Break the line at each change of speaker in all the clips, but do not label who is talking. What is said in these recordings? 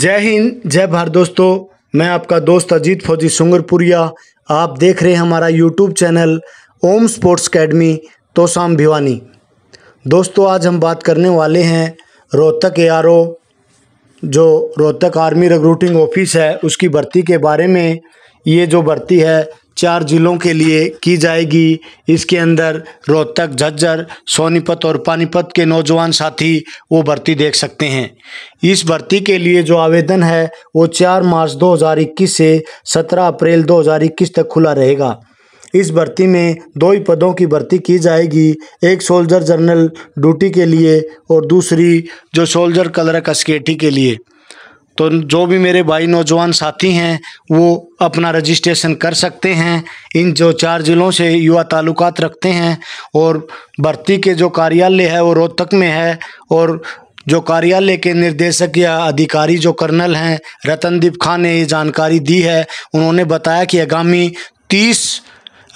जय हिंद जय भारत दोस्तों मैं आपका दोस्त अजीत फौजी सुंगरपुरिया आप देख रहे हैं हमारा YouTube channel Om sports academy Tosham Bhiwani दोस्तों आज हम बात करने वाले हैं रोहतक एआरओ जो रोहतक आर्मी रिक्रूटिंग ऑफिस है उसकी भर्ती के बारे में ये जो भर्ती है चार जिलों के लिए की जाएगी इसके अंदर रोहतक झज्जर सोनीपत और पानीपत के नौजवान साथी वो भर्ती देख सकते हैं इस भर्ती के लिए जो आवेदन है वो चार मार्च 2021 से 17 अप्रैल 2021 तक खुला रहेगा इस भर्ती में दो ही पदों की भर्ती की जाएगी एक सोल्जर जनरल ड्यूटी के लिए और दूसरी जो सोल्जर कलर कसकेटी के लिए तो जो भी मेरे भाई नौजवान साथी हैं वो अपना रजिस्ट्रेशन कर सकते हैं इन जो चार ज़िलों से युवा ताल्लुकात रखते हैं और भर्ती के जो कार्यालय है वो रोहतक में है और जो कार्यालय के निर्देशक या अधिकारी जो कर्नल हैं रतनदीप खान ने ये जानकारी दी है उन्होंने बताया कि आगामी तीस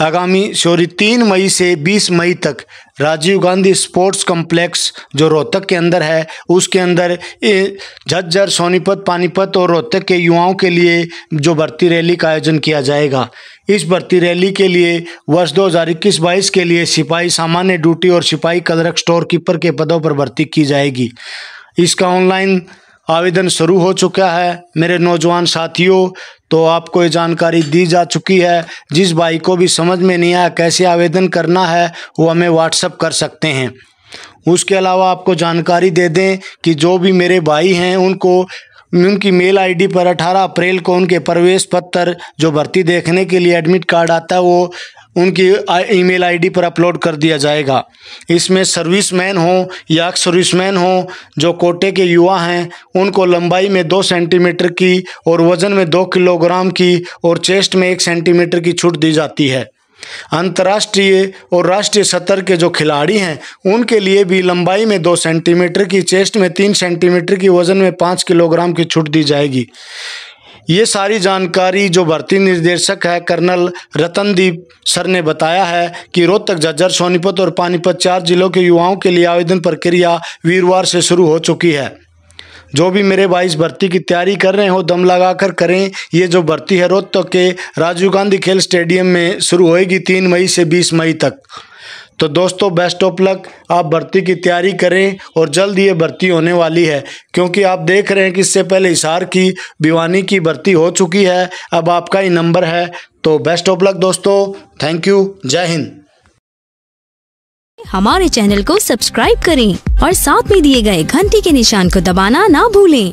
आगामी सॉरी तीन मई से बीस मई तक राजीव गांधी स्पोर्ट्स कॉम्प्लेक्स जो रोहतक के अंदर है उसके अंदर झज्जर सोनीपत पानीपत और रोहतक के युवाओं के लिए जो भर्ती रैली का आयोजन किया जाएगा इस भर्ती रैली के लिए वर्ष इक्कीस बाईस के लिए सिपाही सामान्य ड्यूटी और सिपाही कलरक स्टोर कीपर के पदों पर भर्ती की जाएगी इसका ऑनलाइन आवेदन शुरू हो चुका है मेरे नौजवान साथियों तो आपको ये जानकारी दी जा चुकी है जिस भाई को भी समझ में नहीं आया कैसे आवेदन करना है वो हमें व्हाट्सअप कर सकते हैं उसके अलावा आपको जानकारी दे दें कि जो भी मेरे भाई हैं उनको उनकी मेल आईडी पर 18 अप्रैल को उनके प्रवेश पत्र जो भर्ती देखने के लिए एडमिट कार्ड आता है वो उनकी ईमेल आईडी पर अपलोड कर दिया जाएगा इसमें सर्विसमैन हो या सर्विसमैन हो जो कोटे के युवा हैं उनको लंबाई में दो सेंटीमीटर की और वज़न में दो किलोग्राम की और चेस्ट में एक सेंटीमीटर की छूट दी जाती है अंतर्राष्ट्रीय और राष्ट्रीय स्तर के जो खिलाड़ी हैं उनके लिए भी लंबाई में दो सेंटीमीटर की चेस्ट में तीन सेंटीमीटर की वज़न में पाँच किलोग्राम की छूट दी जाएगी ये सारी जानकारी जो भर्ती निर्देशक है कर्नल रतनदीप सर ने बताया है कि रोहतक झज्जर सोनीपत और पानीपत चार जिलों के युवाओं के लिए आवेदन प्रक्रिया वीरवार से शुरू हो चुकी है जो भी मेरे भाई इस भर्ती की तैयारी कर रहे हो दम लगाकर करें ये जो भर्ती है रोहतक के राजीव गांधी खेल स्टेडियम में शुरू होएगी तीन मई से बीस मई तक तो दोस्तों बेस्ट ऑफ लक आप भर्ती की तैयारी करें और जल्द ये भर्ती होने वाली है क्योंकि आप देख रहे हैं कि इससे पहले इशार की भिवानी की भर्ती हो चुकी है अब आपका ही नंबर है तो बेस्ट ऑफ लक दोस्तों थैंक यू जय हिंद हमारे चैनल को सब्सक्राइब करें और साथ में दिए गए घंटी के निशान को दबाना ना भूलें